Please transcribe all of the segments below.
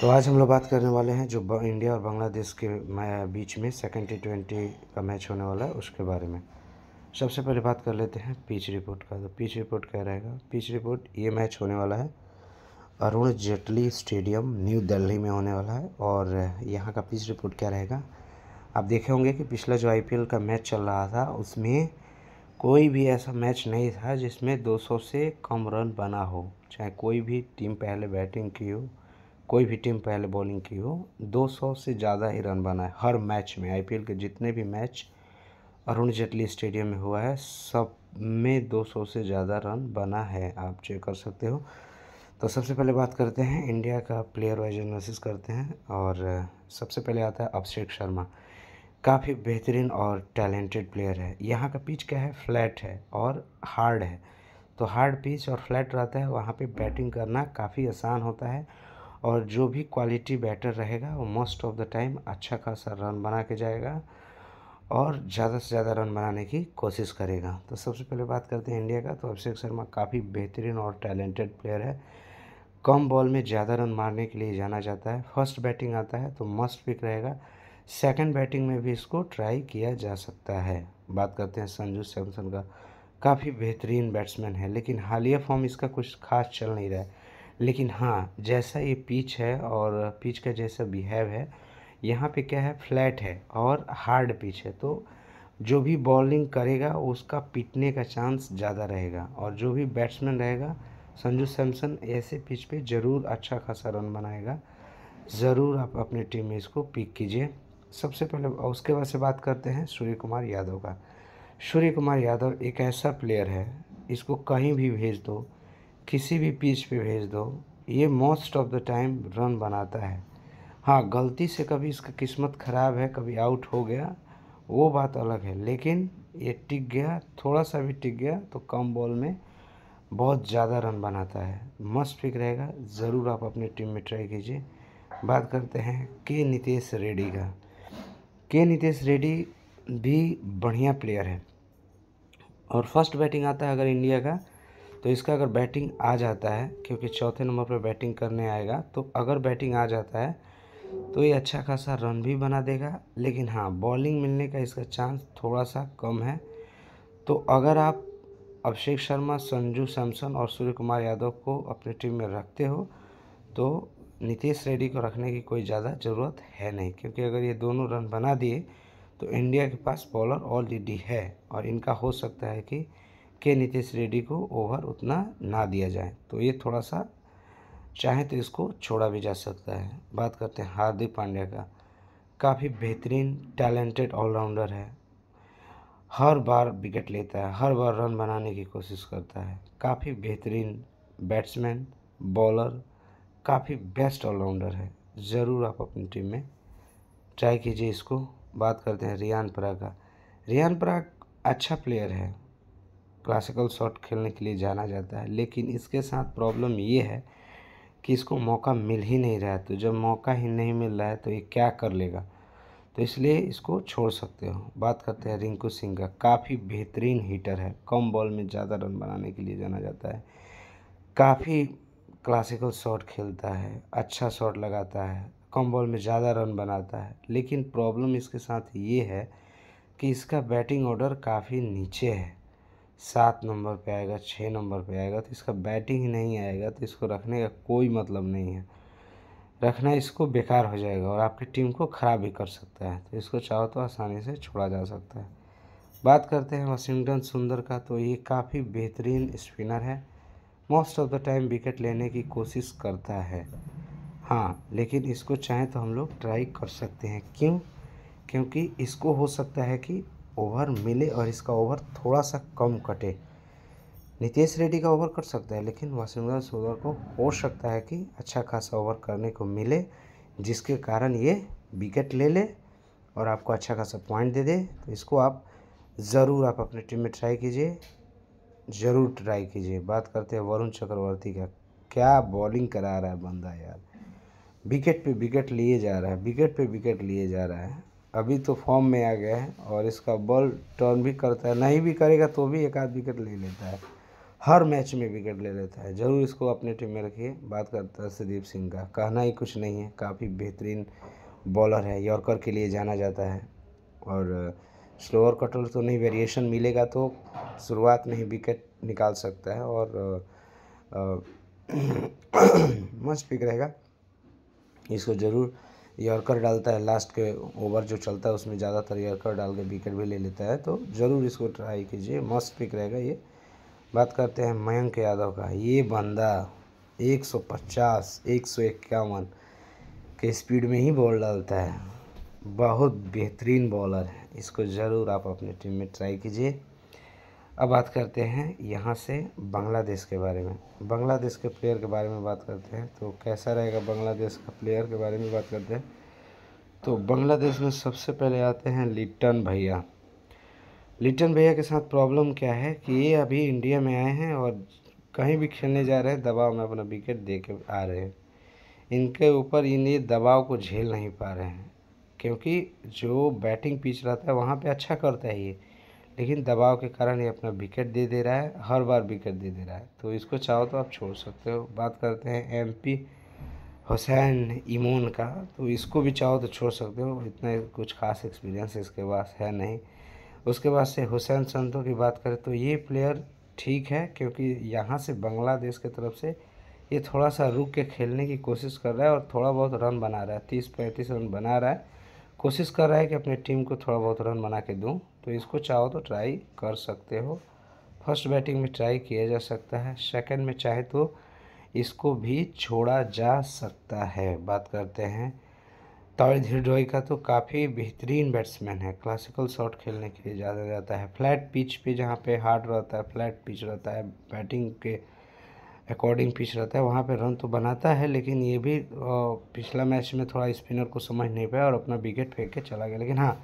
तो आज हम लोग बात करने वाले हैं जो इंडिया और बांग्लादेश के बीच में सेकेंड टी ट्वेंटी का मैच होने वाला है उसके बारे में सबसे पहले बात कर लेते हैं पिच रिपोर्ट का तो पिच रिपोर्ट क्या रहेगा पिच रिपोर्ट ये मैच होने वाला है अरुण जेटली स्टेडियम न्यू दिल्ली में होने वाला है और यहाँ का पिच रिपोर्ट क्या रहेगा आप देखे होंगे कि पिछला जो आई का मैच चल रहा था उसमें कोई भी ऐसा मैच नहीं था जिसमें 200 से कम रन बना हो चाहे कोई भी टीम पहले बैटिंग की हो कोई भी टीम पहले बॉलिंग की हो 200 से ज़्यादा ही रन बनाए हर मैच में आईपीएल के जितने भी मैच अरुण जेटली स्टेडियम में हुआ है सब में 200 से ज़्यादा रन बना है आप चेक कर सकते हो तो सबसे पहले बात करते हैं इंडिया का प्लेयर वाइज एनालिसिस करते हैं और सबसे पहले आता है अभिषेक शर्मा काफ़ी बेहतरीन और टैलेंटेड प्लेयर है यहाँ का पिच क्या है फ्लैट है और हार्ड है तो हार्ड पिच और फ्लैट रहता है वहाँ पे बैटिंग करना काफ़ी आसान होता है और जो भी क्वालिटी बैटर रहेगा वो मोस्ट ऑफ द टाइम अच्छा खासा रन बना के जाएगा और ज़्यादा से ज़्यादा रन बनाने की कोशिश करेगा तो सबसे पहले बात करते हैं इंडिया का तो अभिषेक शर्मा काफ़ी बेहतरीन और टैलेंटेड प्लेयर है कम बॉल में ज़्यादा रन मारने के लिए जाना जाता है फर्स्ट बैटिंग आता है तो मस्ट पिक रहेगा सेकंड बैटिंग में भी इसको ट्राई किया जा सकता है बात करते हैं संजू सैमसन का काफ़ी बेहतरीन बैट्समैन है लेकिन हालिया फॉर्म इसका कुछ खास चल नहीं रहा है लेकिन हाँ जैसा ये पिच है और पिच का जैसा बिहेव है यहाँ पे क्या है फ्लैट है और हार्ड पिच है तो जो भी बॉलिंग करेगा उसका पिटने का चांस ज़्यादा रहेगा और जो भी बैट्समैन रहेगा संजू सैमसन ऐसे पिच पे ज़रूर अच्छा खासा रन बनाएगा ज़रूर आप अपने टीम में इसको पिक कीजिए सबसे पहले उसके बाद से बात करते हैं सूर्य कुमार यादव का सूर्य कुमार यादव एक ऐसा प्लेयर है इसको कहीं भी भेज दो किसी भी पेज पे भेज दो ये most of the time run बनाता है हाँ गलती से कभी इसका किस्मत ख़राब है कभी आउट हो गया वो बात अलग है लेकिन ये टिक गया थोड़ा सा भी टिक गया तो कम बॉल में बहुत ज़्यादा रन बनाता है मस्त पिक रहेगा ज़रूर आप अपने टीम में ट्राई कीजिए बात करते हैं के नितेश रेड्डी का के नितेश रेड्डी भी बढ़िया प्लेयर है और फर्स्ट बैटिंग आता है अगर इंडिया का तो इसका अगर बैटिंग आ जाता है क्योंकि चौथे नंबर पर बैटिंग करने आएगा तो अगर बैटिंग आ जाता है तो ये अच्छा खासा रन भी बना देगा लेकिन हाँ बॉलिंग मिलने का इसका चांस थोड़ा सा कम है तो अगर आप अभिषेक शर्मा संजू सैमसन और सूर्य कुमार यादव को अपनी टीम में रखते हो तो नीतीश रेड्डी को रखने की कोई ज़्यादा ज़रूरत है नहीं क्योंकि अगर ये दोनों रन बना दिए तो इंडिया के पास बॉलर ऑलरेडी है और इनका हो सकता है कि के नीतीश रेड्डी को ओवर उतना ना दिया जाए तो ये थोड़ा सा चाहे तो इसको छोड़ा भी जा सकता है बात करते हैं हार्दिक पांड्या का काफ़ी बेहतरीन टैलेंटेड ऑलराउंडर है हर बार विकेट लेता है हर बार रन बनाने की कोशिश करता है काफ़ी बेहतरीन बैट्समैन बॉलर काफ़ी बेस्ट ऑलराउंडर है ज़रूर आप अपनी टीम में ट्राई कीजिए इसको बात करते हैं रियान पराग का रियान पराग अच्छा प्लेयर है क्लासिकल शॉट खेलने के लिए जाना जाता है लेकिन इसके साथ प्रॉब्लम ये है कि इसको मौका मिल ही नहीं रहा है तो जब मौका ही नहीं मिल रहा है तो ये क्या कर लेगा तो इसलिए इसको छोड़ सकते हो बात करते हैं रिंकू सिंह का काफ़ी बेहतरीन हीटर है कम बॉल में ज़्यादा रन बनाने के लिए जाना जाता है काफ़ी क्लासिकल शॉट खेलता है अच्छा शॉट लगाता है कम बॉल में ज़्यादा रन बनाता है लेकिन प्रॉब्लम इसके साथ ये है कि इसका बैटिंग ऑर्डर काफ़ी नीचे है सात नंबर पे आएगा छः नंबर पे आएगा तो इसका बैटिंग ही नहीं आएगा तो इसको रखने का कोई मतलब नहीं है रखना इसको बेकार हो जाएगा और आपकी टीम को ख़राब भी कर सकता है तो इसको चाहो तो आसानी से छोड़ा जा सकता है बात करते हैं वाशिंगटन सुंदर का तो ये काफ़ी बेहतरीन स्पिनर है most of the time wicket लेने की कोशिश करता है हाँ लेकिन इसको चाहें तो हम लोग ट्राई कर सकते हैं क्यों क्योंकि इसको हो सकता है कि ओवर मिले और इसका ओवर थोड़ा सा कम कटे नितेश रेड्डी का ओवर कर सकता है लेकिन वाशिंगटन सुंदर को हो सकता है कि अच्छा खासा ओवर करने को मिले जिसके कारण ये विकेट ले ले और आपको अच्छा खासा पॉइंट दे दे तो इसको आप ज़रूर आप अपने टीम में ट्राई कीजिए ज़रूर ट्राई कीजिए बात करते हैं वरुण चक्रवर्ती का क्या बॉलिंग करा रहा है बंदा यार विकेट पे विकेट लिए जा रहा है विकेट पे विकेट लिए जा रहा है अभी तो फॉर्म में आ गया है और इसका बॉल टर्न भी करता है नहीं भी करेगा तो भी एक आध विकेट ले लेता है हर मैच में विकेट ले लेता है ज़रूर इसको अपने टीम में रखिए बात करता है सदीप सिंह का कहना ही कुछ नहीं है काफ़ी बेहतरीन बॉलर है यॉर्कर के लिए जाना जाता है और स्लोअर कटर तो नहीं वेरिएशन मिलेगा तो शुरुआत में ही विकेट निकाल सकता है और मस्त पिक रहेगा इसको ज़रूर यॉर्कर डालता है लास्ट के ओवर जो चलता है उसमें ज़्यादातर यॉर्कर डाल के विकेट भी ले लेता है तो ज़रूर इसको ट्राई कीजिए मस्त पिक रहेगा ये बात करते हैं मयंक यादव का ये बंदा 150 इक्यावन के स्पीड में ही बॉल डालता है बहुत बेहतरीन बॉलर है इसको ज़रूर आप अपने टीम में ट्राई कीजिए अब बात करते हैं यहाँ से बांग्लादेश के बारे में बांग्लादेश के प्लेयर के बारे में बात करते हैं तो कैसा रहेगा बांग्लादेश का प्लेयर के बारे में बात करते हैं तो बांग्लादेश में सबसे पहले आते हैं लिटन भैया लिटन भैया के साथ प्रॉब्लम क्या है कि ये अभी इंडिया में आए हैं और कहीं भी खेलने जा रहे हैं दबाव में अपना विकेट दे के आ रहे हैं इनके ऊपर ये दबाव को झेल नहीं पा रहे हैं क्योंकि जो बैटिंग पिच रहता है वहाँ पे अच्छा करता है ये लेकिन दबाव के कारण ये अपना विकेट दे दे रहा है हर बार विकेट दे दे रहा है तो इसको चाहो तो आप छोड़ सकते हो बात करते हैं एमपी हुसैन इमोन का तो इसको भी चाहो तो छोड़ सकते हो इतना कुछ खास एक्सपीरियंस इसके पास है नहीं उसके बाद से हुसैन संतो की बात करें तो ये प्लेयर ठीक है क्योंकि यहाँ से बांग्लादेश की तरफ से ये थोड़ा सा रुक के खेलने की कोशिश कर रहा है और थोड़ा बहुत रन बना रहा है तीस पैंतीस रन बना रहा है कोशिश कर रहा है कि अपने टीम को थोड़ा बहुत रन बना के दूँ तो इसको चाहो तो ट्राई कर सकते हो फर्स्ट बैटिंग में ट्राई किया जा सकता है सेकंड में चाहे तो इसको भी छोड़ा जा सकता है बात करते हैं तवे हिडोई का तो काफ़ी बेहतरीन बैट्समैन है क्लासिकल शॉट खेलने के लिए जाना जाता है फ्लैट पिच पे जहाँ पे हार्ड रहता है फ्लैट पिच रहता है बैटिंग के अकॉर्डिंग पिच रहता है वहाँ पे रन तो बनाता है लेकिन ये भी पिछला मैच में थोड़ा स्पिनर को समझ नहीं पाया और अपना विकेट फेंक के चला गया लेकिन हाँ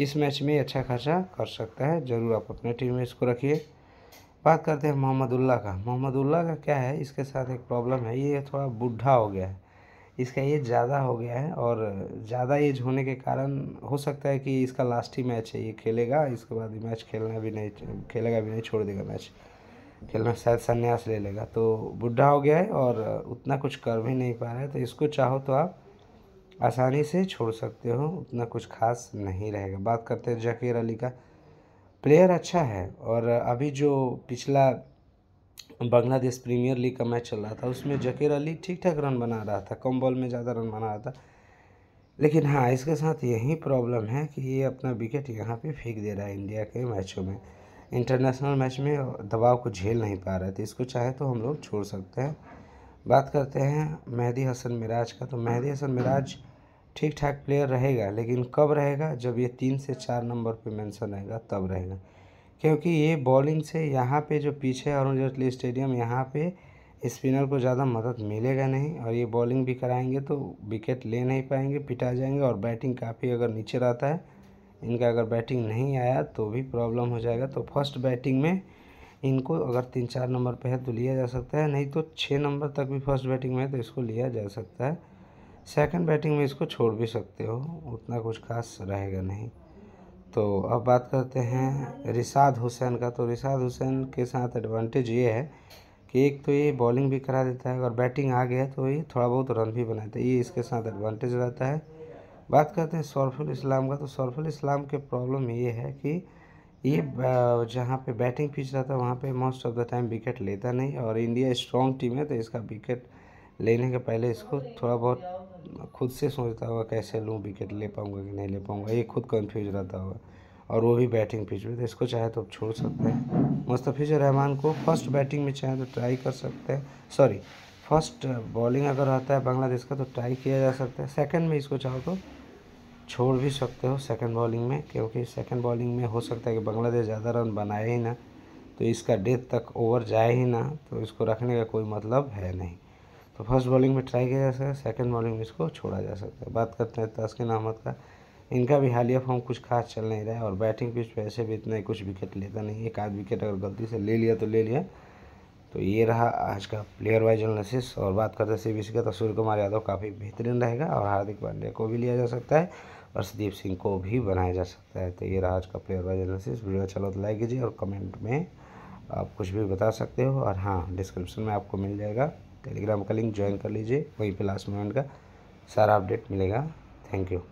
इस मैच में अच्छा खासा कर सकता है ज़रूर आप अपने टीम में इसको रखिए बात करते हैं मोहम्मदुल्ला का मोहम्मदुल्ला का क्या है इसके साथ एक प्रॉब्लम है ये थोड़ा बूढ़ा हो गया है इसका एज ज़्यादा हो गया है और ज़्यादा एज होने के कारण हो सकता है कि इसका लास्ट ही मैच है ये खेलेगा इसके बाद मैच खेलना भी नहीं खेलेगा भी नहीं छोड़ देगा मैच खेल में शायद संन्यास ले लेगा तो बुढ़ा हो गया है और उतना कुछ कर भी नहीं पा रहा है तो इसको चाहो तो आप आसानी से छोड़ सकते हो उतना कुछ खास नहीं रहेगा बात करते हैं जकीर अली का प्लेयर अच्छा है और अभी जो पिछला बांग्लादेश प्रीमियर लीग का मैच चल रहा था उसमें जकीर अली ठीक ठाक रन बना रहा था कम बॉल में ज़्यादा रन बना रहा था लेकिन हाँ इसके साथ यही प्रॉब्लम है कि ये अपना विकेट यहाँ पे फेंक दे रहा है इंडिया के मैचों में इंटरनेशनल मैच में दबाव को झेल नहीं पा रहे थे इसको चाहे तो हम लोग छोड़ सकते हैं बात करते हैं मेहदी हसन मिराज का तो मेहदी हसन मिराज ठीक ठाक प्लेयर रहेगा लेकिन कब रहेगा जब ये तीन से चार नंबर पे मेंशन आएगा तब रहेगा क्योंकि ये बॉलिंग से यहाँ पे जो पीछे अरुण जेटली स्टेडियम यहाँ पे स्पिनर को ज़्यादा मदद मिलेगा नहीं और ये बॉलिंग भी कराएंगे तो विकेट ले नहीं पाएंगे पिटा जाएंगे और बैटिंग काफ़ी अगर नीचे रहता है इनका अगर बैटिंग नहीं आया तो भी प्रॉब्लम हो जाएगा तो फर्स्ट बैटिंग में इनको अगर तीन चार नंबर पे है तो लिया जा सकता है नहीं तो छः नंबर तक भी फर्स्ट बैटिंग में है तो इसको लिया जा सकता है सेकंड बैटिंग में इसको छोड़ भी सकते हो उतना कुछ खास रहेगा नहीं तो अब बात करते हैं रिसाद हुसैन का तो रिसाद हुसैन के साथ एडवांटेज ये है कि एक तो ये बॉलिंग भी करा देता है अगर बैटिंग आ गया तो ये थोड़ा बहुत रन भी बनाता है ये इसके साथ एडवांटेज रहता है बात करते हैं सौरफुल इस्लाम का तो सौरफुल इस्लाम के प्रॉब्लम ये है कि ये जहाँ पे बैटिंग पिच रहता है वहाँ पे most of the time wicket लेता नहीं और इंडिया स्ट्रॉन्ग टीम है तो इसका विकेट लेने के पहले इसको थोड़ा बहुत खुद से सोचता होगा कैसे लूँ विकेट ले पाऊँगा कि नहीं ले पाऊँगा ये खुद कन्फ्यूज रहता होगा और वो भी बैटिंग पिच में तो इसको चाहे तो आप छोड़ सकते हैं मुस्तफ़िज़ रहमान को फर्स्ट बैटिंग में चाहे तो ट्राई कर सकते हैं सॉरी फर्स्ट बॉलिंग अगर रहता है बांग्लादेश का तो ट्राई किया जा सकता है सेकंड में इसको चाहो तो छोड़ भी सकते हो सेकंड बॉलिंग में क्योंकि सेकंड बॉलिंग में हो सकता है कि बांग्लादेश ज़्यादा रन बनाए ही ना तो इसका डेथ तक ओवर जाए ही ना तो इसको रखने का कोई मतलब है नहीं तो फर्स्ट बॉलिंग में ट्राई किया जा सकता है सेकेंड बॉलिंग में इसको छोड़ा जा सकता है बात करते हैं तस्किन अहमद का इनका भी हालिया फॉर्म कुछ खास चल नहीं रहा है और बैटिंग पिच ऐसे भी इतना कुछ विकेट लेता नहीं एक आध विकेट अगर गलती से ले लिया तो ले लिया तो ये रहा आज का प्लेयर वाइज एनालिसिस और बात करते हैं सी का तो सूर्य कुमार यादव काफ़ी बेहतरीन रहेगा और हार्दिक पांड्या को भी लिया जा सकता है और संदीप सिंह को भी बनाया जा सकता है तो ये रहा आज का प्लेयर वाइज एनालिसिस वीडियो अच्छा तो लाइक कीजिए और कमेंट में आप कुछ भी बता सकते हो और हाँ डिस्क्रिप्शन में आपको मिल जाएगा टेलीग्राम का लिंक ज्वाइन कर लीजिए वहीं पर लास्ट मोमेंट का सारा अपडेट मिलेगा थैंक यू